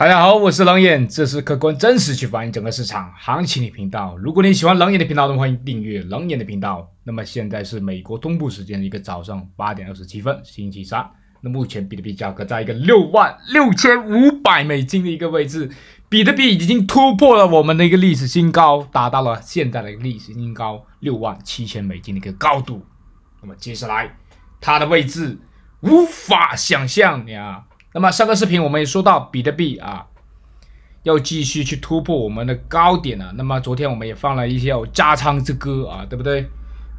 大家好，我是冷眼，这是客观真实去反映整个市场行情的频道。如果你喜欢冷眼的频道，欢迎订阅冷眼的频道。那么现在是美国东部时间的一个早上八点二十七分，星期三。那目前比特币价格在一个六万六千五百美金的一个位置，比特币已经突破了我们的一个历史新高，达到了现在的一个历史新高六万七千美金的一个高度。那么接下来它的位置无法想象呀。那么上个视频我们也说到比特币啊，要继续去突破我们的高点了。那么昨天我们也放了一些加仓之歌啊，对不对？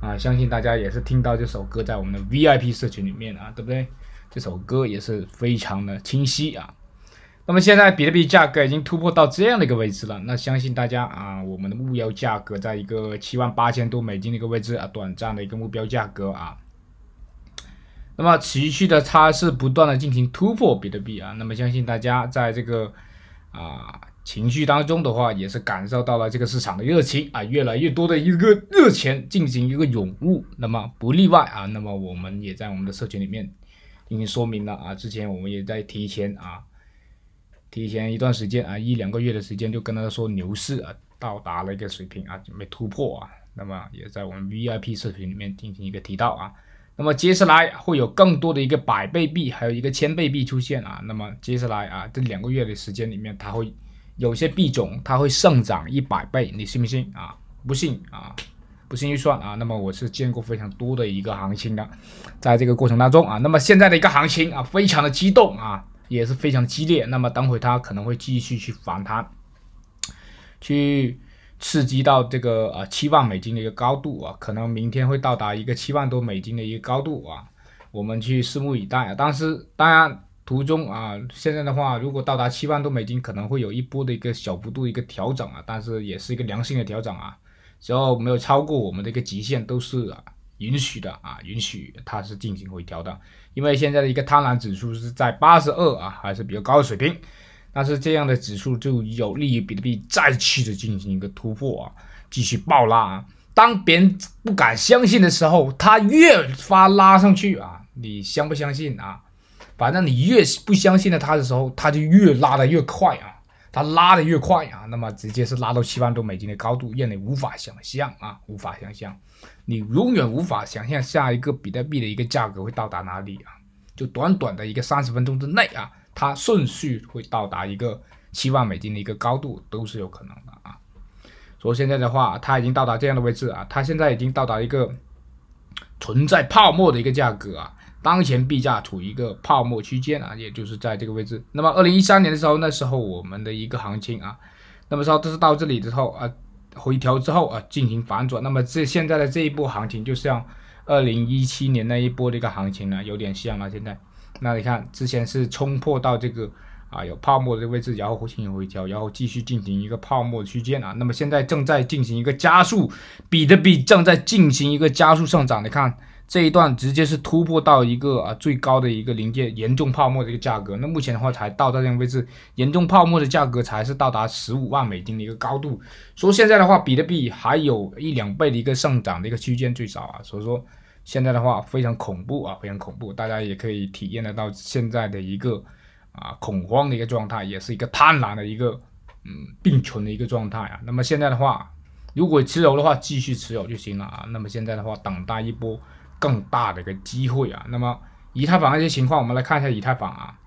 啊，相信大家也是听到这首歌在我们的 VIP 社群里面啊，对不对？这首歌也是非常的清晰啊。那么现在比特币价格已经突破到这样的一个位置了，那相信大家啊，我们的目标价格在一个七万八千多美金的一个位置啊，短暂的一个目标价格啊。那么持续的它是不断的进行突破比特币啊，那么相信大家在这个啊情绪当中的话，也是感受到了这个市场的热情啊，越来越多的一个热钱进行一个涌入，那么不例外啊，那么我们也在我们的社群里面进行说明了啊，之前我们也在提前啊，提前一段时间啊一两个月的时间就跟大家说牛市啊到达了一个水平啊，准备突破啊，那么也在我们 VIP 视频里面进行一个提到啊。那么接下来会有更多的一个百倍币，还有一个千倍币出现啊。那么接下来啊，这两个月的时间里面，它会有些币种它会上涨一百倍，你信不信啊？不信啊，不信就算啊。那么我是见过非常多的一个行情的，在这个过程当中啊，那么现在的一个行情啊，非常的激动啊，也是非常激烈。那么等会它可能会继续去反弹，去。刺激到这个啊七万美金的一个高度啊，可能明天会到达一个七万多美金的一个高度啊，我们去拭目以待啊。但是当然途中啊，现在的话如果到达七万多美金，可能会有一波的一个小幅度一个调整啊，但是也是一个良性的调整啊，只要没有超过我们的一个极限，都是允许的啊，允许它是进行回调的，因为现在的一个贪婪指数是在八十二啊，还是比较高的水平。但是这样的指数就有利于比特币再次的进行一个突破啊，继续爆拉啊！当别人不敢相信的时候，它越发拉上去啊！你相不相信啊？反正你越不相信的它的时候，它就越拉的越快啊！它拉的越快啊，那么直接是拉到七万多美金的高度，让你无法想象啊，无法想象！你永远无法想象下一个比特币的一个价格会到达哪里啊！就短短的一个三十分钟之内啊！它顺序会到达一个七万美金的一个高度，都是有可能的啊。所以现在的话，它已经到达这样的位置啊，它现在已经到达一个存在泡沫的一个价格啊。当前币价处于一个泡沫区间啊，也就是在这个位置。那么二零一三年的时候，那时候我们的一个行情啊，那么说这是到这里之后啊，回调之后啊，进行反转。那么这现在的这一波行情就像。二零一七年那一波的一个行情呢，有点像了。现在，那你看之前是冲破到这个啊有泡沫的位置，然后进行回调，然后继续进行一个泡沫区间啊。那么现在正在进行一个加速，比特币正在进行一个加速上涨。你看。这一段直接是突破到一个啊最高的一个临界严重泡沫的一个价格，那目前的话才到这样位置，严重泡沫的价格才是到达十五万美金的一个高度。说现在的话，比特币还有一两倍的一个上涨的一个区间最少啊，所以说现在的话非常恐怖啊，非常恐怖，大家也可以体验得到现在的一个啊恐慌的一个状态，也是一个贪婪的一个嗯并存的一个状态啊。那么现在的话，如果持有的话，继续持有就行了啊。那么现在的话，等待一波。更大的一个机会啊！那么以太坊一些情况，我们来看一下以太坊啊。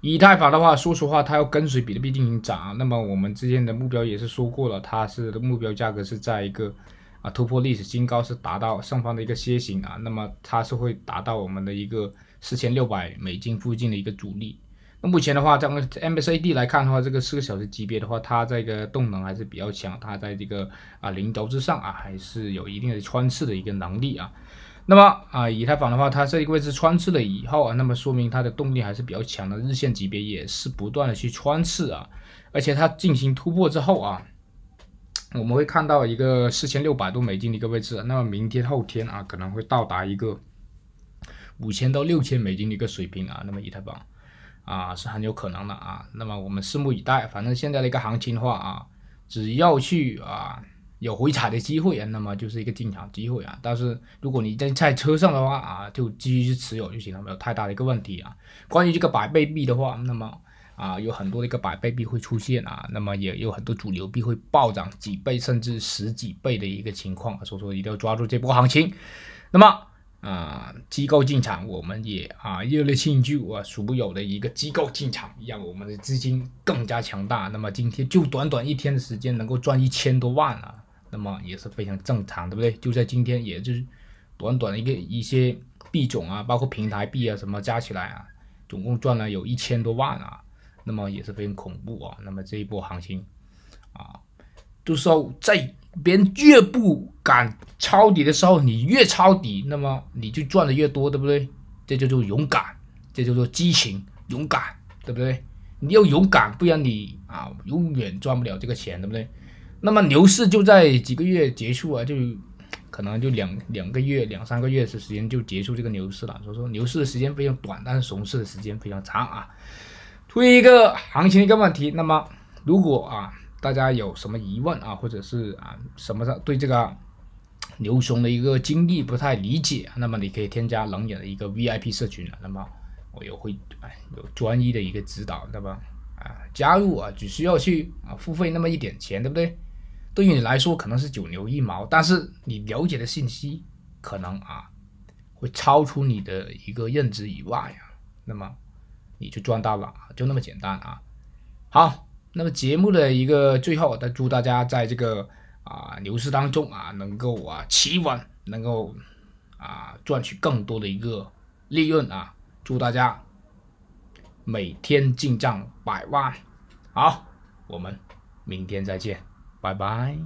以太坊的话，说实话，它要跟随比特币进行涨。那么我们之前的目标也是说过了，它是目标价格是在一个啊突破历史新高是达到上方的一个楔形啊，那么它是会达到我们的一个四千六百美金附近的一个阻力。那目前的话，咱们 M S A D 来看的话，这个四个小时级别的话，它这个动能还是比较强，它在这个啊零轴之上啊，还是有一定的穿刺的一个能力啊。那么啊，以太坊的话，它这一个位置穿刺了以后啊，那么说明它的动力还是比较强的，日线级别也是不断的去穿刺啊，而且它进行突破之后啊，我们会看到一个四千六百多美金的一个位置，那么明天后天啊，可能会到达一个五千到六千美金的一个水平啊。那么以太坊。啊，是很有可能的啊。那么我们拭目以待。反正现在的一个行情的话啊，只要去啊有回踩的机会，那么就是一个进场机会啊。但是如果你在在车上的话啊，就继续持有就行了，没有太大的一个问题啊。关于这个百倍币的话，那么啊有很多的一个百倍币会出现啊，那么也有很多主流币会暴涨几倍甚至十几倍的一个情况，所以说一定要抓住这波行情。那么。啊，机构进场，我们也啊热烈庆祝啊，数不有的一个机构进场，让我们的资金更加强大。那么今天就短短一天的时间，能够赚一千多万啊，那么也是非常正常，对不对？就在今天，也就是短短一个一些币种啊，包括平台币啊什么加起来啊，总共赚了有一千多万啊，那么也是非常恐怖啊。那么这一波行情啊，是说在。别人越不敢抄底的时候，你越抄底，那么你就赚的越多，对不对？这叫做勇敢，这叫做激情，勇敢，对不对？你要勇敢，不然你啊永远赚不了这个钱，对不对？那么牛市就在几个月结束啊，就可能就两两个月、两三个月的时间就结束这个牛市了。所以说，牛市的时间非常短，但是熊市的时间非常长啊。出于一个行情一个问题，那么如果啊。大家有什么疑问啊，或者是啊什么的对这个牛熊的一个经历不太理解，那么你可以添加冷眼的一个 VIP 社群了，那么我也会哎有专一的一个指导，那么啊加入啊只需要去啊付费那么一点钱，对不对？对于你来说可能是九牛一毛，但是你了解的信息可能啊会超出你的一个认知以外啊，那么你就赚到了就那么简单啊，好。那么节目的一个最后，再祝大家在这个啊牛市当中啊，能够啊企稳，能够啊赚取更多的一个利润啊！祝大家每天进账百万！好，我们明天再见，拜拜。